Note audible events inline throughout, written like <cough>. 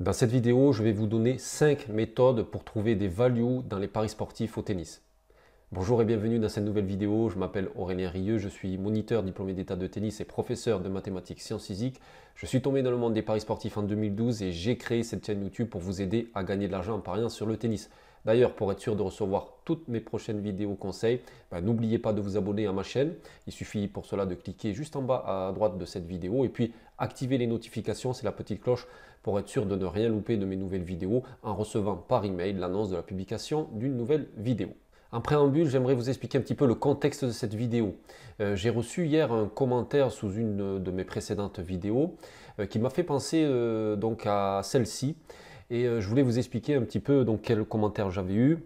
Dans cette vidéo, je vais vous donner 5 méthodes pour trouver des values dans les paris sportifs au tennis. Bonjour et bienvenue dans cette nouvelle vidéo. Je m'appelle Aurélien Rieu, je suis moniteur diplômé d'état de tennis et professeur de mathématiques sciences physiques. Je suis tombé dans le monde des paris sportifs en 2012 et j'ai créé cette chaîne YouTube pour vous aider à gagner de l'argent en pariant sur le tennis. D'ailleurs, pour être sûr de recevoir toutes mes prochaines vidéos conseils, bah, n'oubliez pas de vous abonner à ma chaîne. Il suffit pour cela de cliquer juste en bas à droite de cette vidéo et puis activer les notifications, c'est la petite cloche pour être sûr de ne rien louper de mes nouvelles vidéos en recevant par email l'annonce de la publication d'une nouvelle vidéo. En préambule, j'aimerais vous expliquer un petit peu le contexte de cette vidéo. Euh, j'ai reçu hier un commentaire sous une de mes précédentes vidéos euh, qui m'a fait penser euh, donc à celle-ci. Et euh, je voulais vous expliquer un petit peu donc, quel commentaire j'avais eu.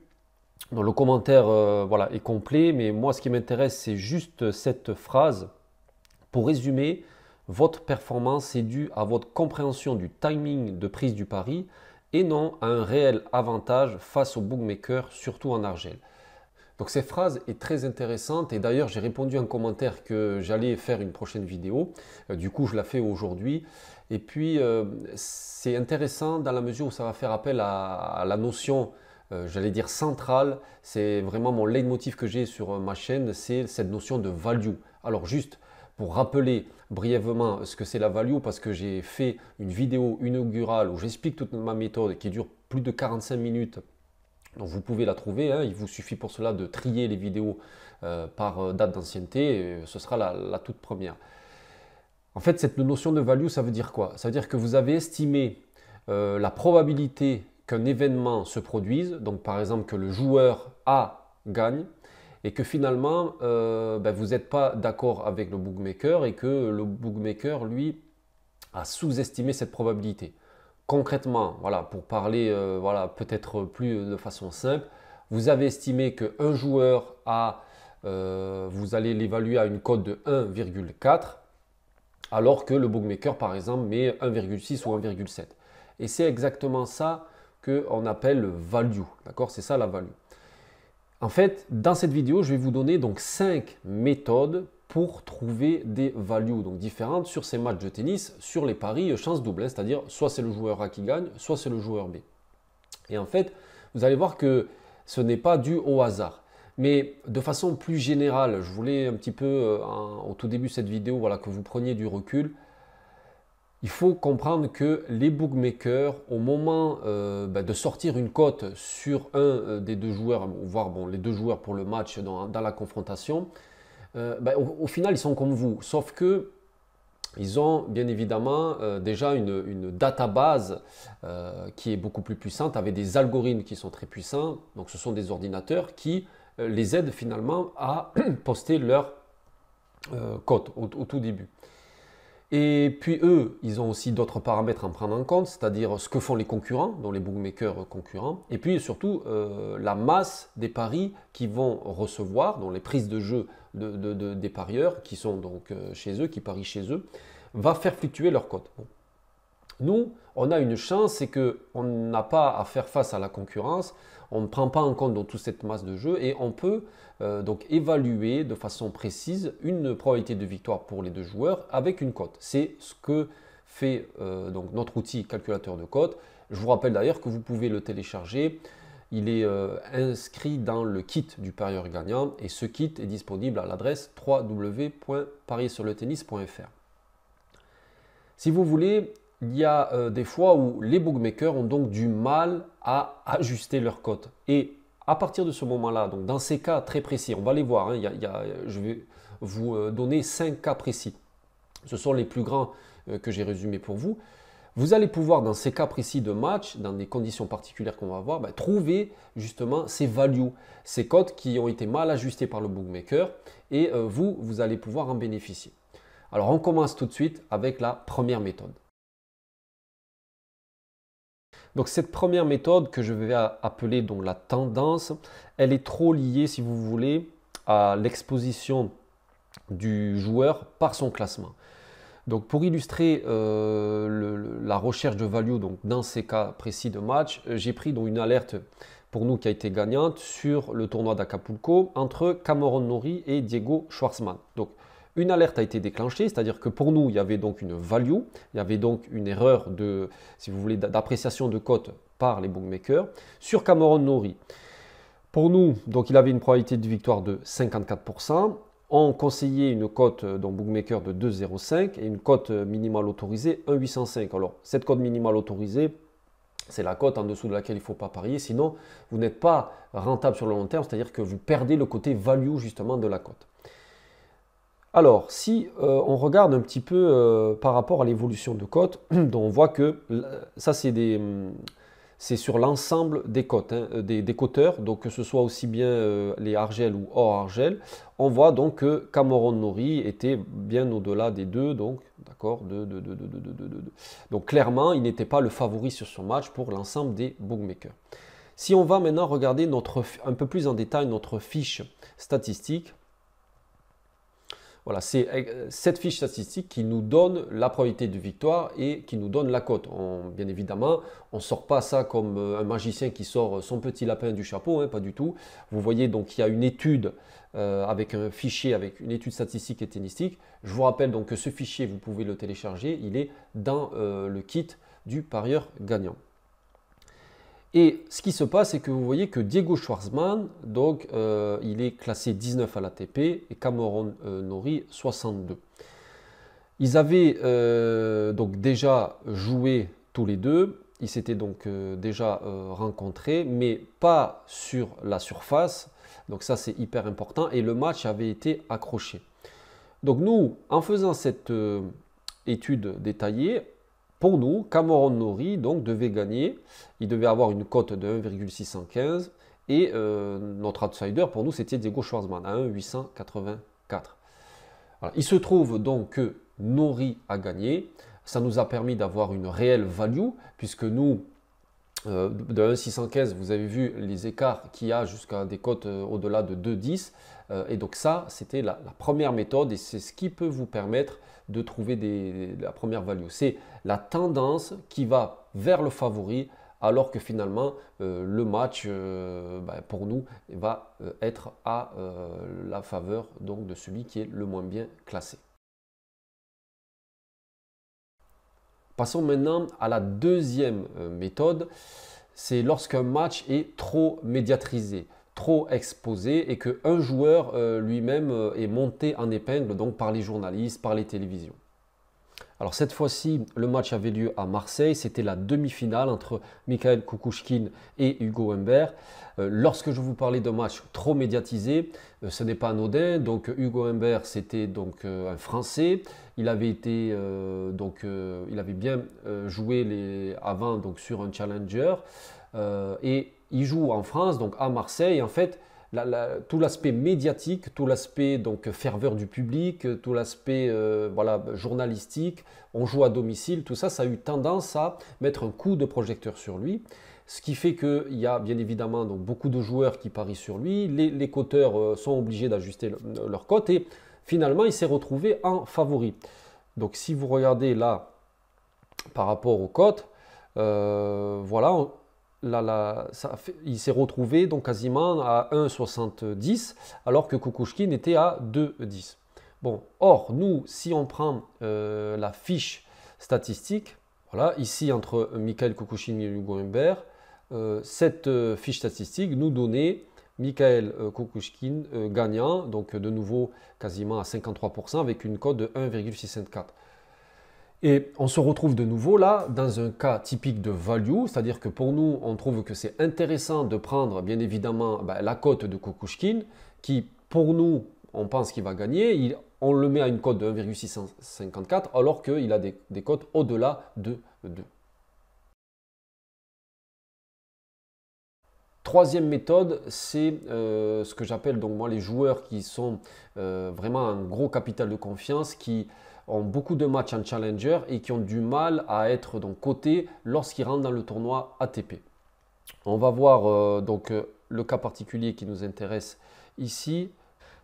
le commentaire euh, voilà, est complet, mais moi ce qui m'intéresse, c'est juste cette phrase. Pour résumer, votre performance est due à votre compréhension du timing de prise du pari et non à un réel avantage face au bookmaker, surtout en argel. Donc cette phrase est très intéressante et d'ailleurs j'ai répondu en commentaire que j'allais faire une prochaine vidéo. Euh, du coup je la fais aujourd'hui. Et puis euh, c'est intéressant dans la mesure où ça va faire appel à, la notion, euh, j'allais dire centrale. C'est vraiment mon leitmotiv que j'ai sur ma chaîne, c'est cette notion de value. Alors juste pour rappeler brièvement ce que c'est la value, parce que j'ai fait une vidéo inaugurale où j'explique toute ma méthode qui dure plus de 45 minutes donc vous pouvez la trouver, hein. il vous suffit pour cela de trier les vidéos euh, par euh, date d'ancienneté, euh, ce sera la, toute première. En fait, cette notion de value, ça veut dire quoi Ça veut dire que vous avez estimé la probabilité qu'un événement se produise, donc par exemple que le joueur A gagne, et que finalement ben, vous n'êtes pas d'accord avec le bookmaker et que le bookmaker, lui, a sous-estimé cette probabilité concrètement, voilà, pour parler euh, voilà, peut-être plus de façon simple, vous avez estimé qu'un joueur a, euh, vous allez l'évaluer à une cote de 1,4, alors que le bookmaker, par exemple, met 1,6 ou 1,7. Et c'est exactement ça qu'on appelle value, d'accord C'est ça la value. En fait, dans cette vidéo, je vais vous donner donc 5 méthodes pour trouver des values donc différentes sur ces matchs de tennis, sur les paris euh, chance double, hein, c'est-à-dire soit c'est le joueur A qui gagne, soit c'est le joueur B. Et en fait, vous allez voir que ce n'est pas dû au hasard. Mais de façon plus générale, je voulais un petit peu, euh, au tout début de cette vidéo, voilà, que vous preniez du recul. Il faut comprendre que les bookmakers, au moment euh, bah, de sortir une cote sur un des deux joueurs, voire bon, les deux joueurs pour le match dans la confrontation, euh, ben, au, final, ils sont comme vous, sauf que ils ont bien évidemment euh, déjà une, une database euh, qui est beaucoup plus puissante, avec des algorithmes qui sont très puissants. Donc ce sont des ordinateurs qui les aident finalement à <clears throat> poster leur code au, tout début. Et puis eux, ils ont aussi d'autres paramètres à prendre en compte, c'est-à-dire ce que font les concurrents, dont les bookmakers concurrents, et puis surtout euh, la masse des paris qu'ils vont recevoir, dont les prises de jeu des parieurs qui sont donc euh, chez eux, qui parient chez eux, va faire fluctuer leur cote. Nous, on a une chance, c'est qu'on n'a pas à faire face à la concurrence, on ne prend pas en compte toute cette masse de jeu et on peut euh, donc évaluer de façon précise une probabilité de victoire pour les deux joueurs avec une cote. C'est ce que fait euh, donc notre outil calculateur de cote. Je vous rappelle d'ailleurs que vous pouvez le télécharger. Il est euh, inscrit dans le kit du parieur gagnant et ce kit est disponible à l'adresse www.pariersurletennis.fr. Si vous voulez il y a euh, des fois où les bookmakers ont donc du mal à ajuster leurs cotes. Et à partir de ce moment-là, donc dans ces cas très précis, on va les voir, hein, je vais vous euh, donner 5 cas précis. Ce sont les plus grands euh, que j'ai résumés pour vous. Vous allez pouvoir, dans ces cas précis de match, dans des conditions particulières qu'on va avoir, ben, trouver justement ces values, ces cotes qui ont été mal ajustées par le bookmaker et vous, vous allez pouvoir en bénéficier. Alors on commence tout de suite avec la première méthode. Donc cette première méthode que je vais appeler donc la tendance, elle est trop liée, si vous voulez, à l'exposition du joueur par son classement. Donc pour illustrer euh, la recherche de value donc dans ces cas précis de match, j'ai pris donc une alerte pour nous qui a été gagnante sur le tournoi d'Acapulco entre Cameron Nori et Diego Schwartzman une alerte a été déclenchée, c'est-à-dire que pour nous, il y avait donc une value, il y avait donc une erreur de, si vous voulez, d'appréciation de cote par les bookmakers sur Cameron Nori. Pour nous, donc il avait une probabilité de victoire de 54%. On conseillait une cote dans Bookmaker de 2,05 et une cote minimale autorisée 1,805. Alors, cette cote minimale autorisée, c'est la cote en dessous de laquelle il ne faut pas parier, sinon vous n'êtes pas rentable sur le long terme, c'est-à-dire que vous perdez le côté value justement de la cote. Alors, si euh, on regarde un petit peu euh, par rapport à l'évolution de cotes, <clears throat> on voit que euh, ça, c'est hum, c'est sur l'ensemble des cotes, hein, des, coteurs, donc que ce soit aussi bien les Argel ou hors Argel, on voit donc que Cameron Nori était bien au-delà des deux, donc d'accord, donc clairement il n'était pas le favori sur son match pour l'ensemble des bookmakers. Si on va maintenant regarder notre, un peu plus en détail notre fiche statistique, voilà, c'est euh, cette fiche statistique qui nous donne la probabilité de victoire et qui nous donne la cote. bien évidemment, on ne sort pas ça comme euh, un magicien qui sort son petit lapin du chapeau, hein, pas du tout. Vous voyez, donc il y a une étude euh, avec un fichier, avec une étude statistique et tennistique. Je vous rappelle donc que ce fichier, vous pouvez le télécharger, il est dans le kit du parieur gagnant. Et ce qui se passe, c'est que vous voyez que Diego Schwartzman, donc, euh, il est classé 19 à l'ATP et Cameron euh, Norrie Nori 62. Ils avaient euh, donc déjà joué tous les deux. Ils s'étaient donc déjà rencontrés, mais pas sur la surface. Donc ça, c'est hyper important. Et le match avait été accroché. Donc nous, en faisant cette étude détaillée, pour nous, Cameron Nori donc, devait gagner. Il devait avoir une cote de 1,615. Et euh, notre outsider, pour nous, c'était Diego Schwarzman à 1,884. il se trouve donc que Nori a gagné. Ça nous a permis d'avoir une réelle value, puisque nous, euh, de 1,615, vous avez vu les écarts qu'il y a jusqu'à des cotes euh, au-delà de 2,10. et donc ça, c'était la, première méthode, et c'est ce qui peut vous permettre de trouver la première value. C'est la tendance qui va vers le favori alors que finalement euh, le match euh, bah, pour nous va euh, être à la faveur donc de celui qui est le moins bien classé. Passons maintenant à la deuxième méthode, c'est lorsqu'un match est trop médiatrisé trop exposé et que un joueur euh, lui-même euh, est monté en épingle donc par les journalistes, par les télévisions. Alors cette fois-ci, le match avait lieu à Marseille, c'était la demi-finale entre Michael Kukushkin et Hugo Humbert. Euh, lorsque je vous parlais d'un match trop médiatisé, ce n'est pas anodin. Donc Hugo Humbert, c'était donc un Français. Il avait été donc il avait bien joué les... avant donc sur un challenger. Euh, et il joue en France, donc à Marseille. En fait, tout l'aspect médiatique, tout l'aspect donc ferveur du public, tout l'aspect euh, voilà journalistique, on joue à domicile, tout ça, ça a eu tendance à mettre un coup de projecteur sur lui. Ce qui fait qu'il y a bien évidemment donc, beaucoup de joueurs qui parient sur lui, les, coteurs euh, sont obligés d'ajuster leur cote et finalement il s'est retrouvé en favori. Donc si vous regardez là par rapport aux cotes, voilà, il s'est retrouvé donc quasiment à 1,70 alors que Kukushkin était à 2,10. Bon, or, nous, si on prend euh, la fiche statistique, voilà, ici entre Michael Kukushkin et Hugo Humbert, euh, cette euh, fiche statistique nous donnait Michael Kukushkin gagnant, donc de nouveau quasiment à 53% avec une cote de 1,654. Et on se retrouve de nouveau là dans un cas typique de value, c'est-à-dire que pour nous, on trouve que c'est intéressant de prendre bien évidemment bah, la cote de Kokushkin qui pour nous, on pense qu'il va gagner. on le met à une cote de 1,654 alors qu'il a des, des cotes au-delà de 2. Troisième méthode, c'est euh, ce que j'appelle donc moi les joueurs qui sont euh, vraiment un gros capital de confiance, qui ont beaucoup de matchs en challenger et qui ont du mal à être donc cotés lorsqu'ils rentrent dans le tournoi ATP. On va voir euh, donc le cas particulier qui nous intéresse ici.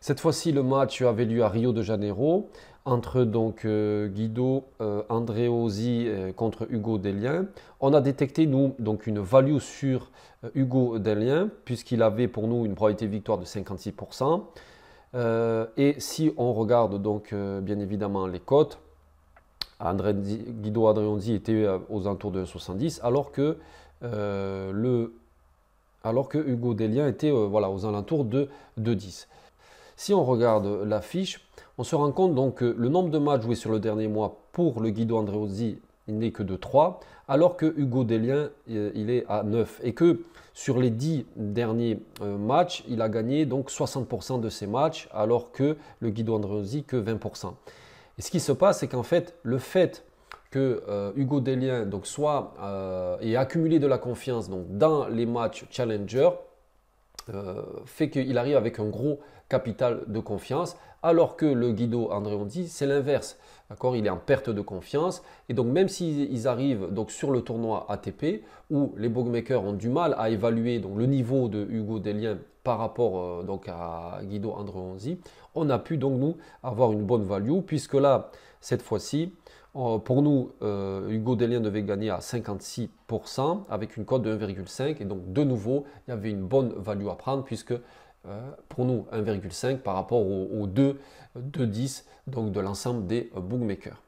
Cette fois-ci, le match avait lieu à Rio de Janeiro entre donc euh, Guido euh, Andreozzi euh, contre Hugo Delien. On a détecté donc une value sur Hugo Delien puisqu'il avait pour nous une probabilité de victoire de 56%. et si on regarde donc bien évidemment les cotes, Guido Andreozzi était aux alentours de 70 alors que alors que Hugo Delien était voilà aux alentours de, de 10. Si on regarde la fiche, on se rend compte donc que le nombre de matchs joués sur le dernier mois pour le Guido Andreozzi n'est que de 3, alors que Hugo Delien, euh, il est à 9. Et que sur les 10 derniers euh, matchs, il a gagné donc 60% de ses matchs, alors que le Guido Andreozzi que 20%. Et ce qui se passe, c'est qu'en fait, le fait que euh, Hugo Delien donc, soit, ait accumulé de la confiance donc, dans les matchs Challenger, euh, fait qu'il arrive avec un gros capital de confiance, alors que le Guido Andréonzi, c'est l'inverse. D'accord Il est en perte de confiance. Et donc, même s'ils arrivent donc, sur le tournoi ATP, où les bookmakers ont du mal à évaluer donc, le niveau de Hugo Delien par rapport euh, donc, à Guido Andréonzi, on a pu donc nous avoir une bonne value, puisque là, cette fois-ci, euh, pour nous, euh, Hugo Delien devait gagner à 56% avec une cote de 1,5. Et donc, de nouveau, il y avait une bonne value à prendre puisque euh, pour nous, 1,5 par rapport aux, au 2, donc de l'ensemble des bookmakers.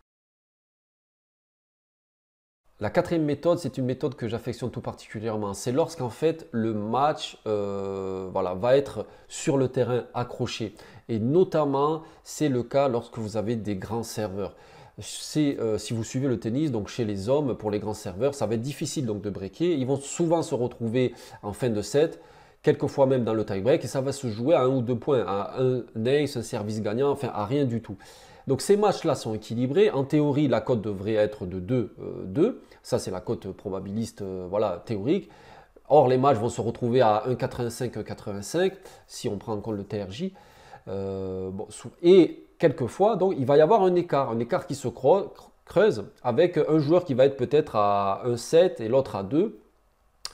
La quatrième méthode, c'est une méthode que j'affectionne tout particulièrement. C'est lorsqu'en fait le match va être sur le terrain accroché. Et notamment, c'est le cas lorsque vous avez des grands serveurs c'est euh, si vous suivez le tennis, donc chez les hommes, pour les grands serveurs, ça va être difficile donc de breaker. Ils vont souvent se retrouver en fin de set, quelquefois même dans le tie-break, et ça va se jouer à un ou deux points, à un ace, un service gagnant, enfin à rien du tout. Donc ces matchs-là sont équilibrés. En théorie, la cote devrait être de 2-2. Euh, ça, c'est la cote probabiliste euh, voilà, théorique. Or, les matchs vont se retrouver à 1,85-1,85 si on prend en compte le TRJ. bon, et quelquefois, donc il va y avoir un écart, un écart qui se creuse avec un joueur qui va être peut-être à 1,7 et l'autre à 2,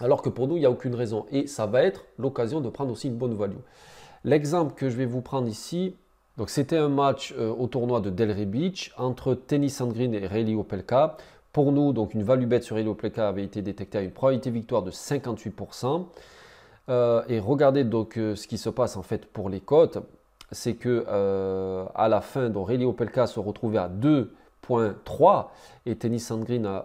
alors que pour nous, il n'y a aucune raison. Et ça va être l'occasion de prendre aussi une bonne value. L'exemple que je vais vous prendre ici, donc c'était un match euh, au tournoi de Delray Beach entre Tennis and Green et Rayleigh Opelka. Pour nous, donc une value bête sur Rayleigh Opelka avait été détectée à une probabilité victoire de 58%. Euh, et regardez donc euh, ce qui se passe en fait pour les cotes c'est que euh, à la fin, donc Opelka se retrouvait à 2.3 et Tennis Sandgren à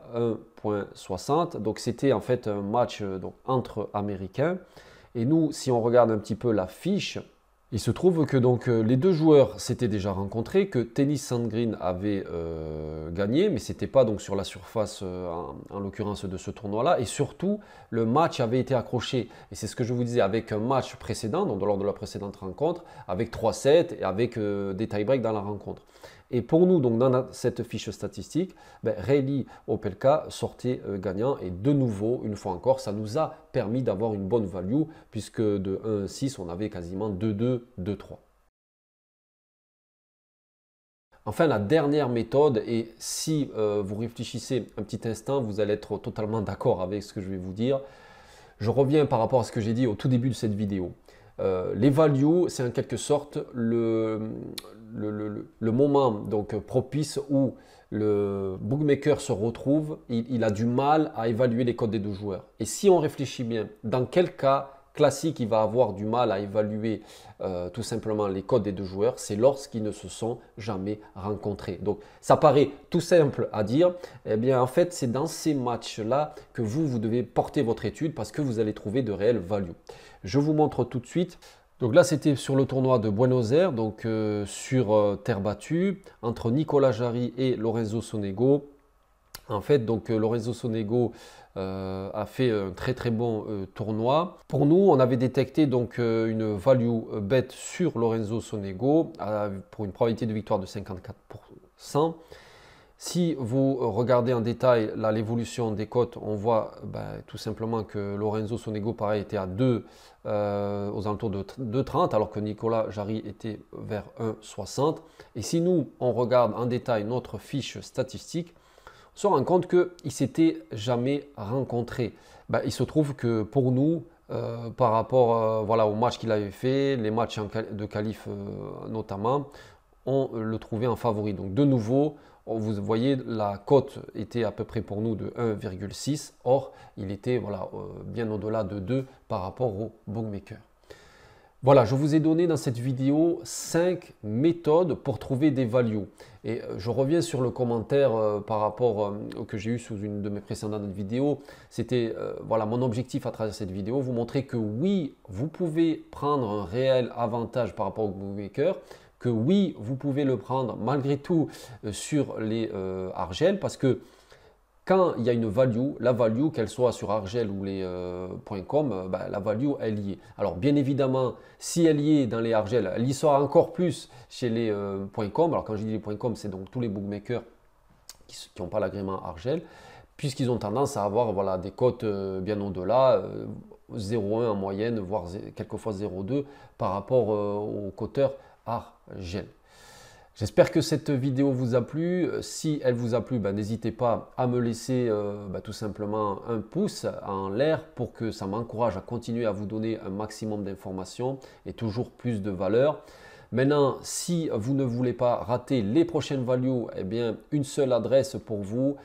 1.60. Donc c'était en fait un match euh, entre Américains. Et nous, si on regarde un petit peu la fiche, il se trouve que donc euh, les deux joueurs s'étaient déjà rencontrés, que Tennis Sandgreen avait euh, gagné, mais c'était pas donc sur la surface euh, en, l'occurrence de ce tournoi-là, et surtout le match avait été accroché. Et c'est ce que je vous disais avec un match précédent, donc lors de la précédente rencontre, avec 3-7 et avec des tie-breaks dans la rencontre. Et pour nous, donc, dans cette fiche statistique, ben, Rayleigh Opelka sortait euh, gagnant. Et de nouveau, une fois encore, ça nous a permis d'avoir une bonne value, puisque de 1-6, on avait quasiment 2-2, 2-3. Enfin, la dernière méthode, et si euh, vous réfléchissez un petit instant, vous allez être totalement d'accord avec ce que je vais vous dire. Je reviens par rapport à ce que j'ai dit au tout début de cette vidéo. Euh, les values, c'est en quelque sorte le, le, moment donc propice où le bookmaker se retrouve, il, a du mal à évaluer les codes des deux joueurs. Et si on réfléchit bien, dans quel cas classique il va avoir du mal à évaluer euh, tout simplement les codes des deux joueurs, c'est lorsqu'ils ne se sont jamais rencontrés. Donc ça paraît tout simple à dire, eh bien en fait c'est dans ces matchs-là que vous, vous devez porter votre étude parce que vous allez trouver de réelles values. Je vous montre tout de suite donc là, c'était sur le tournoi de Buenos Aires, donc euh, sur euh, terre battue, entre Nicolas Jarry et Lorenzo Sonego. En fait, donc euh, Lorenzo Sonego a fait un très très bon tournoi. Pour nous, on avait détecté donc une value bête sur Lorenzo Sonego pour une probabilité de victoire de 54%. Si vous regardez en détail l'évolution des cotes, on voit ben, tout simplement que Lorenzo Sonego, pareil, était à 2, euh, aux alentours de 2,30, alors que Nicolas Jarry était vers 1,60. Et si nous, on regarde en détail notre fiche statistique, on se rend compte qu'il ne s'étaient jamais rencontrés. Ben, il se trouve que pour nous, euh, par rapport euh, voilà, au match qu'il avait fait, les matchs de qualif notamment, on le trouvait en favori. Donc de nouveau, vous voyez, la cote était à peu près pour nous de 1,6. Or, il était voilà, euh, bien au-delà de 2 par rapport au bookmaker. Voilà, je vous ai donné dans cette vidéo 5 méthodes pour trouver des values. Et euh, je reviens sur le commentaire euh, par rapport au euh, que j'ai eu sous une de mes précédentes vidéos. C'était voilà mon objectif à travers cette vidéo, vous montrer que oui, vous pouvez prendre un réel avantage par rapport au bookmaker, que oui, vous pouvez le prendre malgré tout sur les Argel parce que quand il y a une value, la value, qu'elle soit sur Argel ou les euh, .com, euh, bah, la value, elle y est. Alors, bien évidemment, si elle y est dans les Argel, elle y sera encore plus chez les euh, .com. Alors, quand je dis les .com, c'est donc tous les bookmakers qui n'ont pas l'agrément Argel, puisqu'ils ont tendance à avoir voilà, des cotes bien au-delà. 0,1 en moyenne, voire quelquefois 0,2 par rapport aux coteurs Argel. J'espère que cette vidéo vous a plu. Euh, si elle vous a plu, bah, n'hésitez pas à me laisser euh, bah, tout simplement un pouce en l'air pour que ça m'encourage à continuer à vous donner un maximum d'informations et toujours plus de valeur. Maintenant, si vous ne voulez pas rater les prochaines values, eh bien, une seule adresse pour vous,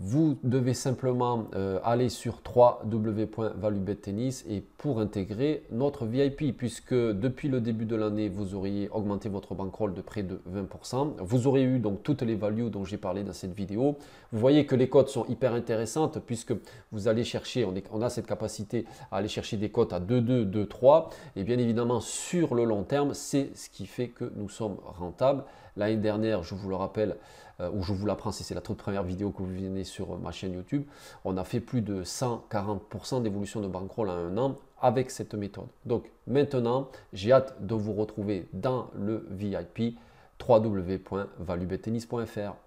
vous devez simplement euh, aller sur www.valubettennis et pour intégrer notre VIP, puisque depuis le début de l'année, vous auriez augmenté votre bankroll de près de 20%. Vous aurez eu donc toutes les values dont j'ai parlé dans cette vidéo. Vous voyez que les cotes sont hyper intéressantes puisque vous allez chercher, on, a cette capacité à aller chercher des cotes à 2-2-2-3 Et bien évidemment, sur le long terme, c'est ce qui fait que nous sommes rentables. L'année dernière, je vous le rappelle, euh, où je vous l'apprends si c'est la toute première vidéo que vous venez sur ma chaîne YouTube, on a fait plus de 140% d'évolution de bankroll en un an avec cette méthode. Donc maintenant, j'ai hâte de vous retrouver dans le VIP www.valubetennis.fr